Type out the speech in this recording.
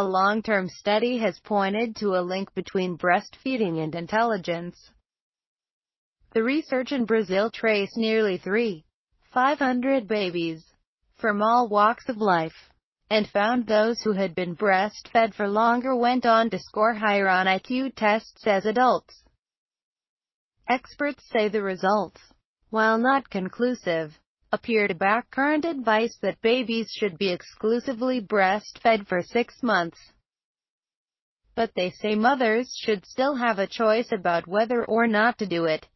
A long-term study has pointed to a link between breastfeeding and intelligence. The research in Brazil traced nearly 3,500 babies from all walks of life and found those who had been breastfed for longer went on to score higher on IQ tests as adults. Experts say the results, while not conclusive, appear to back current advice that babies should be exclusively breastfed for six months. But they say mothers should still have a choice about whether or not to do it.